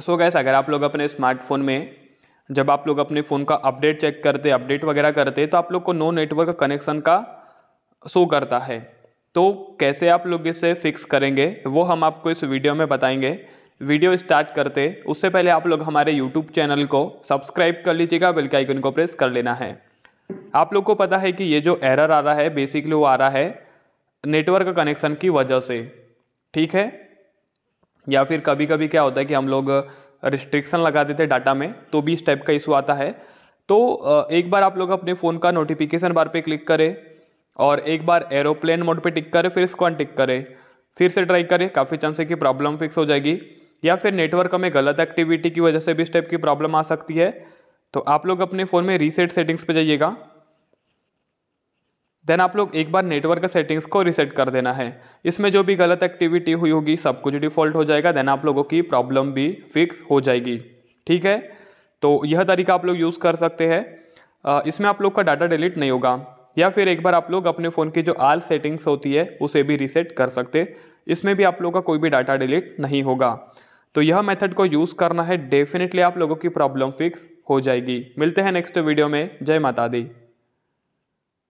सो gas अगर आप लोग अपने स्मार्टफोन में जब आप लोग अपने फ़ोन का अपडेट चेक करते अपडेट वगैरह करते तो आप लोग को नो नेटवर्क कनेक्शन का शो करता है तो कैसे आप लोग इसे फिक्स करेंगे वो हम आपको इस वीडियो में बताएंगे वीडियो स्टार्ट करते उससे पहले आप लोग हमारे यूट्यूब चैनल को सब्सक्राइब कर लीजिएगा बेल के आइकन को प्रेस कर लेना है आप लोग को पता है कि ये जो एरर आ रहा है बेसिकली वो आ रहा है नेटवर्क कनेक्शन की वजह से ठीक है या फिर कभी कभी क्या होता है कि हम लोग रिस्ट्रिक्शन लगा देते हैं डाटा में तो भी इस टाइप का इशू आता है तो एक बार आप लोग अपने फ़ोन का नोटिफिकेशन बार पे क्लिक करें और एक बार एरोप्लेन मोड पे टिक करें फिर इसको अनटिक करें फिर से ट्राई करें काफ़ी चांस है कि प्रॉब्लम फिक्स हो जाएगी या फिर नेटवर्क में गलत एक्टिविटी की वजह से भी इस टाइप की प्रॉब्लम आ सकती है तो आप लोग अपने फ़ोन में रीसेट सेटिंग्स पर जाइएगा देन आप लोग एक बार नेटवर्क का सेटिंग्स को रिसेट कर देना है इसमें जो भी गलत एक्टिविटी हुई होगी सब कुछ डिफ़ॉल्ट हो जाएगा देन आप लोगों की प्रॉब्लम भी फिक्स हो जाएगी ठीक है तो यह तरीका आप लोग यूज़ कर सकते हैं इसमें आप लोग का डाटा डिलीट नहीं होगा या फिर एक बार आप लोग अपने फ़ोन की जो आल सेटिंग्स होती है उसे भी रिसेट कर सकते इसमें भी आप लोग का कोई भी डाटा डिलीट नहीं होगा तो यह मेथड को यूज़ करना है डेफिनेटली आप लोगों की प्रॉब्लम फिक्स हो जाएगी मिलते हैं नेक्स्ट वीडियो में जय माता दी